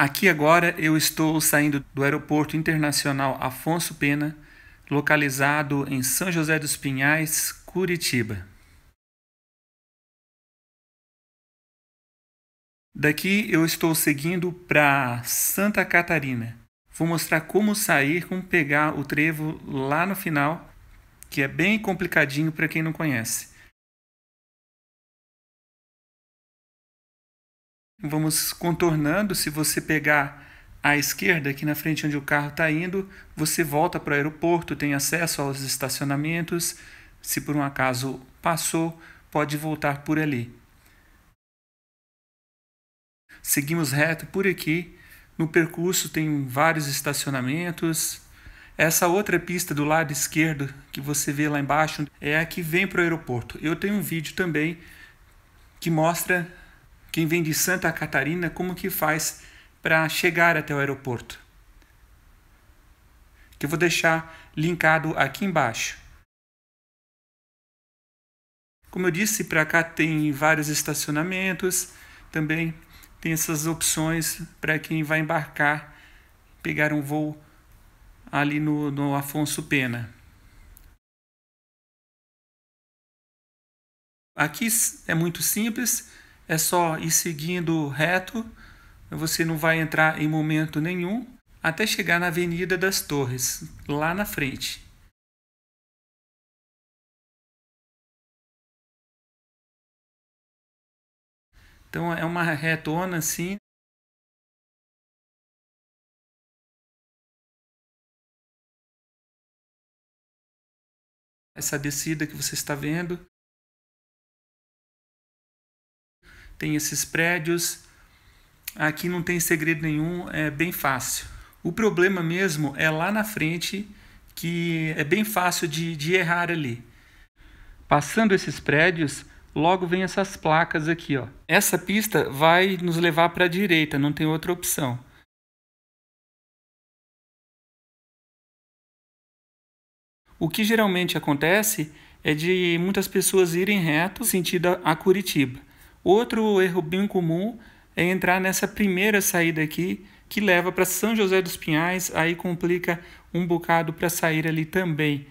Aqui agora eu estou saindo do Aeroporto Internacional Afonso Pena, localizado em São José dos Pinhais, Curitiba. Daqui eu estou seguindo para Santa Catarina. Vou mostrar como sair, como pegar o trevo lá no final, que é bem complicadinho para quem não conhece. Vamos contornando, se você pegar à esquerda, aqui na frente onde o carro está indo, você volta para o aeroporto, tem acesso aos estacionamentos. Se por um acaso passou, pode voltar por ali. Seguimos reto por aqui. No percurso tem vários estacionamentos. Essa outra pista do lado esquerdo que você vê lá embaixo é a que vem para o aeroporto. Eu tenho um vídeo também que mostra quem vem de Santa Catarina, como que faz para chegar até o aeroporto? Que eu vou deixar linkado aqui embaixo. Como eu disse, para cá tem vários estacionamentos, também tem essas opções para quem vai embarcar, pegar um voo ali no, no Afonso Pena. Aqui é muito simples, é só ir seguindo reto, você não vai entrar em momento nenhum até chegar na Avenida das Torres, lá na frente. Então é uma retona assim. Essa descida que você está vendo tem esses prédios. Aqui não tem segredo nenhum, é bem fácil. O problema mesmo é lá na frente, que é bem fácil de, de errar ali. Passando esses prédios, logo vem essas placas aqui. Ó. Essa pista vai nos levar para a direita, não tem outra opção. O que geralmente acontece é de muitas pessoas irem reto sentido a Curitiba. Outro erro bem comum é entrar nessa primeira saída aqui, que leva para São José dos Pinhais, aí complica um bocado para sair ali também.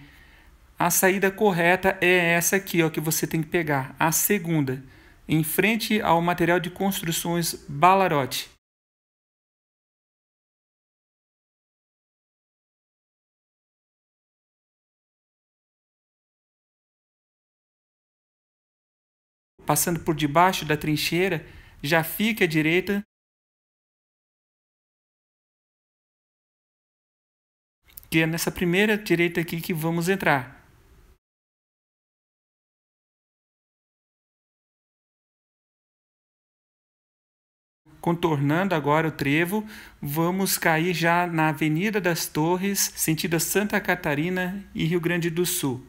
A saída correta é essa aqui, ó, que você tem que pegar, a segunda, em frente ao material de construções Balarote. passando por debaixo da trincheira, já fique à direita que é nessa primeira direita aqui que vamos entrar. Contornando agora o trevo, vamos cair já na Avenida das Torres, sentido Santa Catarina e Rio Grande do Sul.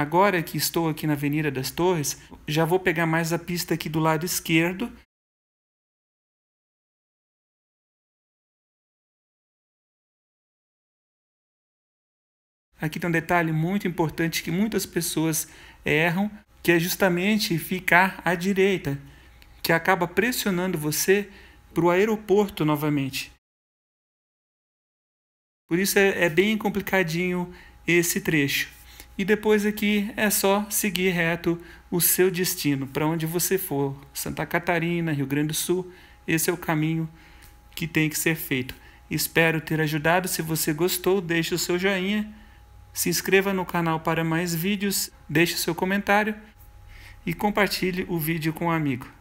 Agora que estou aqui na Avenida das Torres, já vou pegar mais a pista aqui do lado esquerdo. Aqui tem um detalhe muito importante que muitas pessoas erram, que é justamente ficar à direita, que acaba pressionando você para o aeroporto novamente. Por isso é, é bem complicadinho esse trecho. E depois aqui é só seguir reto o seu destino, para onde você for. Santa Catarina, Rio Grande do Sul, esse é o caminho que tem que ser feito. Espero ter ajudado. Se você gostou, deixe o seu joinha, se inscreva no canal para mais vídeos, deixe o seu comentário e compartilhe o vídeo com um amigo.